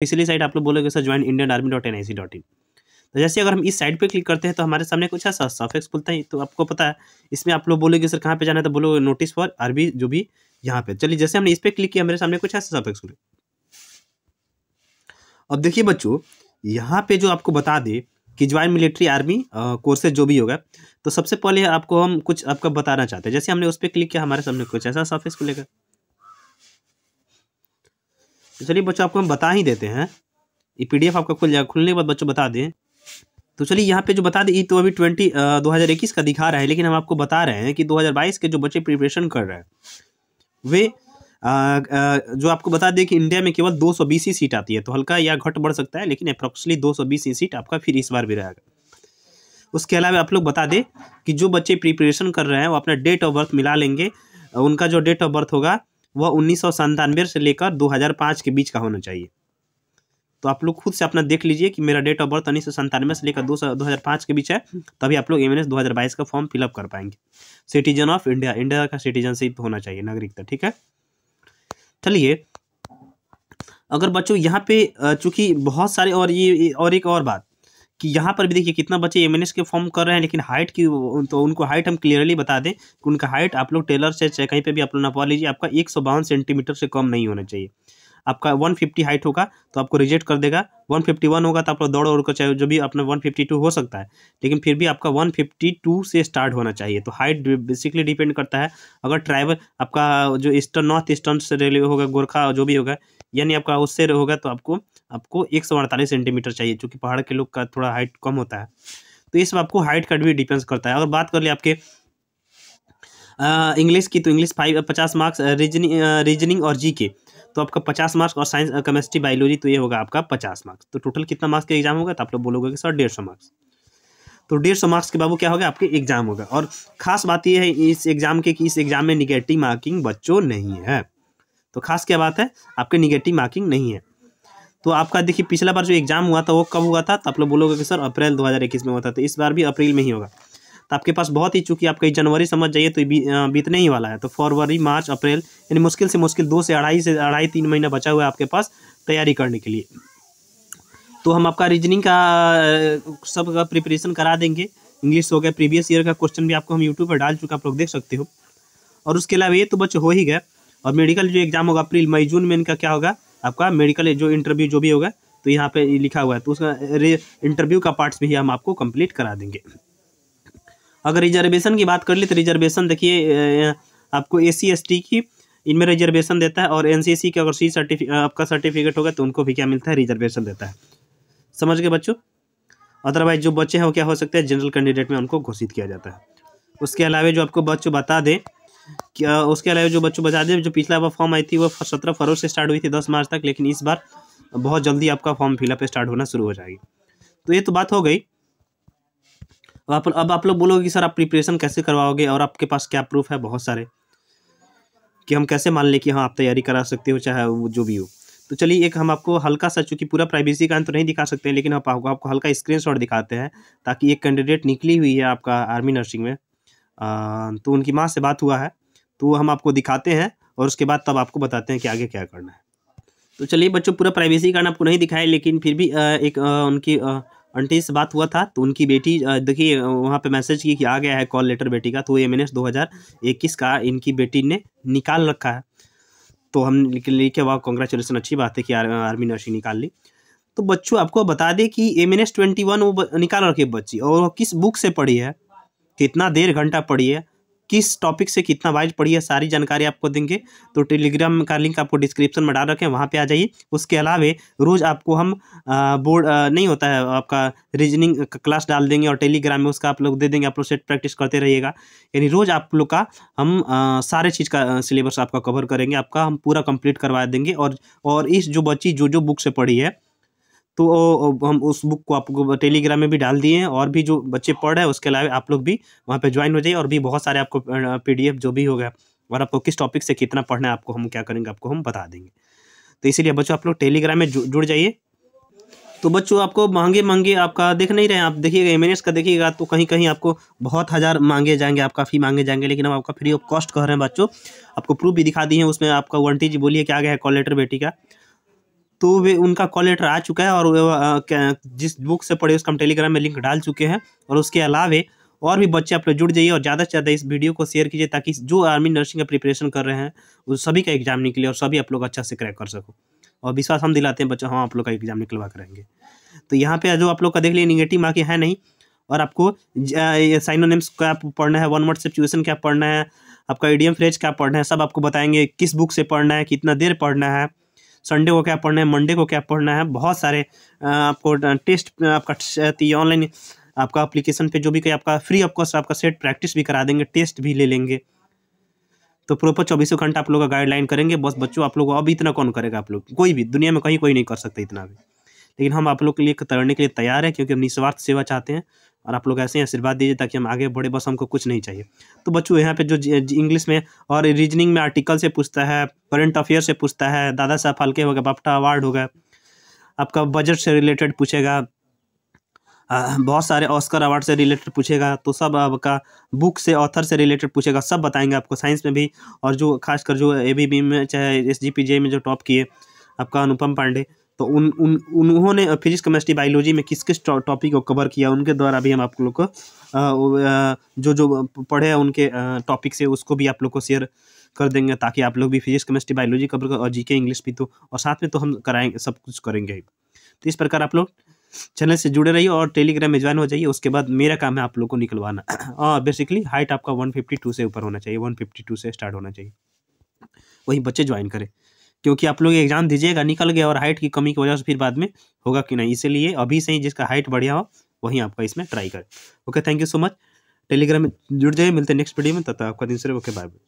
पिछली साइट आप लोग बोलोगे sir join Indian army dot N I C dot in तो जैसे अगर हम इस साइट पे क्लिक करते हैं तो हमारे सामने कुछ ऐसा सफेक्स खुलता है तो आपको पता है इसमें आप लोग बोलोगे सर कहाँ पे जाना है तो बोलोगे नोटिस फॉर आरबी जो भी यहाँ पे चलिए जैसे हमने इस पर क्लिक किया हमारे सामने कुछ ऐसा सफेक्स खुले अब देखिए बच्चों यहाँ पे जो आपको बता दे कि ज्वाइन मिलिट्री आर्मी कोर्सेज जो भी होगा तो सबसे पहले आपको हम कुछ आपका बताना चाहते हैं जैसे हमने उस पर क्लिक किया हमारे सामने कुछ ऐसा सफेक्स खुलेगा तो चलिए बच्चों आपको हम बता ही देते हैं ये पीडीएफ आपका खुल जाएगा खुलने के बाद बच्चों बता दें तो चलिए यहाँ पे जो बता दें तो अभी ट्वेंटी दो हज़ार इक्कीस का दिखा रहा है लेकिन हम आपको बता रहे हैं कि दो हज़ार बाईस के जो बच्चे प्रिपरेशन कर रहे हैं वे आ, आ, जो आपको बता दें कि इंडिया में केवल दो सौ बीस ही सीट आती है तो हल्का या घट बढ़ सकता है लेकिन अप्रॉक्सली दो सौ बीस ही सीट आपका फिर इस बार भी रहेगा उसके अलावा आप लोग बता दें कि जो बच्चे प्रिपरेशन कर रहे हैं वो अपना डेट ऑफ बर्थ मिला लेंगे उनका जो डेट ऑफ बर्थ होगा वह उन्नीस से लेकर 2005 के बीच का होना चाहिए तो आप लोग खुद से अपना देख लीजिए कि मेरा डेट ऑफ बर्थ उन्नीस से लेकर दो सौ के बीच है तभी आप लोग एम एन का फॉर्म फिलअप कर पाएंगे सिटीजन ऑफ इंडिया इंडिया का सिटीजनशिप होना चाहिए नागरिकता ठीक है चलिए अगर बच्चों यहाँ पे चूंकि बहुत सारे और ये और एक और बात कि यहाँ पर भी देखिए कितना बच्चे एम के फॉर्म कर रहे हैं लेकिन हाइट की तो उनको हाइट हम क्लियरली बता दें कि उनका हाइट आप लोग टेलर से चाहे कहीं पर भी आप लोग नपवा लीजिए आपका एक सेंटीमीटर से कम नहीं होना चाहिए आपका 150 हाइट होगा तो आपको रिजेक्ट कर देगा 151 होगा तो आप लोग दौड़ और कर चाहे जो भी अपना 152 हो सकता है लेकिन फिर भी आपका 152 से स्टार्ट होना चाहिए तो हाइट बेसिकली डिपेंड करता है अगर ट्राइवल आपका जो ईस्टर्न नॉर्थ ईस्टर्न से रेलवे होगा गोरखा जो भी होगा यानी आपका उससे होगा तो आपको आपको एक सेंटीमीटर चाहिए चूँकि पहाड़ के लोग का थोड़ा हाइट कम होता है तो ये सब आपको हाइट का भी डिपेंस करता है अगर बात कर ले आपके इंग्लिश की तो इंग्लिश फाइव पचास मार्क्स रीजनिंग रीजनिंग और जी के तो आपका पचास मार्क्स और साइंस केमिस्ट्री बायोलॉजी तो ये होगा आपका पचास मार्क्स तो टोटल कितना मार्क्स का एग्जाम होगा तो आप लोग बोलोगे कि सर डेढ़ सौ मार्क्स तो डेढ़ सौ मार्क्स के बाबू क्या होगा आपके एग्जाम होगा और खास बात ये है इस एग्जाम के कि इस एग्जाम में निगेटिव मार्किंग बच्चों नहीं है तो खास क्या बात है आपके निगेटिव मार्किंग नहीं है तो आपका देखिए पिछला बार जो एग्जाम हुआ था वो कब हुआ था तो आप लोग बोलोगे कि सर अप्रैल 2021 में हुआ था तो इस बार भी अप्रैल में ही होगा तो आपके पास बहुत ही चूंकि आपका जनवरी समझ जाइए तो बीतने बीतने ही वाला है तो फरवरी मार्च अप्रैल यानी मुश्किल से मुश्किल दो से अढ़ाई से अढ़ाई तीन महीना बचा हुआ है आपके पास तैयारी करने के लिए तो हम आपका रीजनिंग का सब का प्रिपरेशन करा देंगे इंग्लिश हो गया प्रीवियस ईयर का क्वेश्चन भी आपको हम यूट्यूब पर डाल चुका आप लोग देख सकते हो और उसके अलावा ये तो बच्चे हो ही गया और मेडिकल जो एग्जाम होगा अप्रैल मई जून में इनका क्या होगा आपका मेडिकल जो इंटरव्यू जो भी होगा तो यहाँ पे लिखा हुआ है तो उसका इंटरव्यू का पार्ट्स भी हम आपको कंप्लीट करा देंगे अगर रिजर्वेशन की बात कर ली तो रिजर्वेशन देखिए आपको ए सी की इनमें रिजर्वेशन देता है और एन सी का अगर सी सर्टिफिक आपका सर्टिफिकेट होगा तो उनको भी क्या मिलता है रिजर्वेशन देता है समझ गए बच्चों अदरवाइज जो बच्चे हैं वो क्या हो सकते हैं जनरल कैंडिडेट में उनको घोषित किया जाता है उसके अलावा जो आपको बच्चों बता दें क्या उसके अलावा जो बच्चों बता दें जो पिछला बार फॉर्म आई थी वो सत्रह फरवरी से स्टार्ट हुई थी दस मार्च तक लेकिन इस बार बहुत जल्दी आपका फॉर्म फिलअप स्टार्ट होना शुरू हो जाएगी तो ये तो बात हो गई अब आप अब आप लोग बोलोगे कि सर आप प्रिपरेशन कैसे करवाओगे और आपके पास क्या प्रूफ है बहुत सारे कि हम कैसे मान लें कि हाँ आप तैयारी करा सकते हो चाहे वो जो भी हो तो चलिए एक हम आपको हल्का सा चूँकि पूरा प्राइवेसी का तो नहीं दिखा सकते लेकिन हम आपको आपको हल्का स्क्रीनशॉट दिखाते हैं ताकि एक कैंडिडेट निकली हुई है आपका आर्मी नर्सिंग में आ, तो उनकी माँ से बात हुआ है तो वो हम आपको दिखाते हैं और उसके बाद तब आपको बताते हैं कि आगे क्या करना है तो चलिए बच्चों पूरा प्राइवेसी कार्ड आपको नहीं दिखाया लेकिन फिर भी एक उनकी आंटी से बात हुआ था तो उनकी बेटी देखिए वहाँ पे मैसेज की कि आ गया है कॉल लेटर बेटी का तो एम एन एस दो हज़ार इक्कीस का इनकी बेटी ने निकाल रखा है तो हम लिखे वाह कॉन्ग्रेचुलेसन अच्छी बात है कि आर, आर्मी नर्सिंग निकाल ली तो बच्चों आपको बता दें कि M N S twenty one वो निकाल रखी है बच्ची और किस बुक से पढ़ी है कितना देर घंटा पढ़ी है किस टॉपिक से कितना वाइज पढ़ी है सारी जानकारी आपको देंगे तो टेलीग्राम का लिंक आपको डिस्क्रिप्शन में डाल रखें वहाँ पर आ जाइए उसके अलावा रोज़ आपको हम बोर्ड नहीं होता है आपका रीजनिंग क्लास डाल देंगे और टेलीग्राम में उसका आप लोग दे देंगे आप लोग सेट प्रैक्टिस करते रहिएगा यानी रोज़ आप लोग का हम सारे चीज़ का सिलेबस आपका कवर करेंगे आपका हम पूरा कंप्लीट करवा देंगे और और इस जो बच्ची जो जो बुक से पढ़ी है तो हम उस बुक को आपको टेलीग्राम में भी डाल दिए हैं और भी जो बच्चे पढ़ रहे हैं उसके अलावा आप लोग भी वहाँ पे ज्वाइन हो जाइए और भी बहुत सारे आपको पीडीएफ जो भी होगा और आपको किस टॉपिक से कितना पढ़ना है आपको हम क्या करेंगे आपको हम बता देंगे तो इसीलिए बच्चों आप लोग टेलीग्राम में जुड़ जाइए तो बच्चों आपको महंगे महंगे आपका देख नहीं रहे आप देखिएगा एम का देखिएगा तो कहीं कहीं आपको बहुत हज़ार मांगे जाएंगे आपका फ़ी मांगे जाएंगे लेकिन हम आपका फ्री ऑफ कॉस्ट कह रहे हैं बच्चों आपको प्रूफ भी दिखा दिए हैं उसमें आपका वारंटी जी बोलिए क्या गया है कॉल लेटर बेटी का तो वे उनका कॉल लेटर आ चुका है और जिस बुक से पढ़े उसका हम टेलीग्राम में लिंक डाल चुके हैं और उसके अलावे और भी बच्चे आप लोग जुड़ जाइए और ज़्यादा से ज़्यादा इस वीडियो को शेयर कीजिए ताकि जो आर्मी नर्सिंग का प्रिपरेशन कर रहे हैं उस सभी का एग्जाम निकले और सभी आप लोग अच्छा से क्रैक कर सको और विश्वास हम दिलाते हैं बच्चों हम हाँ, आप लोग का एग्जाम निकलवा करेंगे तो यहाँ पे जो आप लोग का देख लिए निगेटिव मार्क है नहीं और आपको साइनोनेम्स का आप पढ़ना है वन वर्ड सिचुएशन क्या पढ़ना है आपका ईडीएम फ्रेज क्या पढ़ना है सब आपको बताएंगे किस बुक से पढ़ना है कितना देर पढ़ना है संडे को क्या पढ़ना है मंडे को क्या पढ़ना है बहुत सारे आपको टेस्ट आपका ऑनलाइन आपका अप्लीकेशन पे जो भी कहीं आपका फ्री ऑफ कॉस्ट आपका सेट प्रैक्टिस भी करा देंगे टेस्ट भी ले लेंगे तो प्रॉपर चौबीसों घंटा आप लोग का गाइडलाइन करेंगे बस बच्चों आप लोग अब इतना कौन करेगा आप लोग कोई भी दुनिया में कहीं कोई नहीं कर सकता इतना भी लेकिन हम आप लोग के लिए करने के लिए तैयार है क्योंकि हम निस्वार्थ सेवा चाहते हैं और आप लोग ऐसे ही आशीर्वाद दीजिए ताकि हम आगे बढ़े बस हमको कुछ नहीं चाहिए तो बच्चों यहाँ पे जो इंग्लिश में और रीजनिंग में आर्टिकल से पूछता है करंट अफेयर से पूछता है दादा साहब फालके हो गए बापटा अवार्ड हो गए आपका बजट से रिलेटेड पूछेगा बहुत सारे ऑस्कर अवार्ड से रिलेटेड पूछेगा तो सब आपका बुक से ऑथर से रिलेटेड पूछेगा सब बताएंगे आपको साइंस में भी और जो खासकर जो ए बी बी में चाहे एस जी पी जे में जो टॉप किए आपका अनुपम पांडे तो उन उन उन्होंने फिजिक्स केमिस्ट्री बायोलॉजी में किस किस टॉपिक को कवर किया उनके द्वारा भी हम आप लोग को जो जो पढ़े हैं उनके टॉपिक से उसको भी आप लोग को शेयर कर देंगे ताकि आप लोग भी फिजिक्स केमिस्ट्री बायोलॉजी कवर और जी इंग्लिश भी तो और साथ में तो हम कराएंगे सब कुछ करेंगे तो इस प्रकार आप लोग चैनल से जुड़े रहिए और टेलीग्राम में ज्वाइन हो जाइए उसके बाद मेरा काम है आप लोग को निकलवाना और बेसिकली हाइट आपका टू से ऊपर होना चाहिए टू से स्टार्ट होना चाहिए वही बच्चे ज्वाइन करें क्योंकि आप लोग एग्जाम दीजिएगा निकल गया और हाइट की कमी की वजह से फिर बाद में होगा कि नहीं इसीलिए अभी से ही जिसका हाइट बढ़िया हो वहीं आपका इसमें ट्राई करें okay thank you so much Telegram में जुड़ जाइए मिलते हैं नेक्स्ट वीडियो में तब तक आपका दिन सर ओके बाय बाय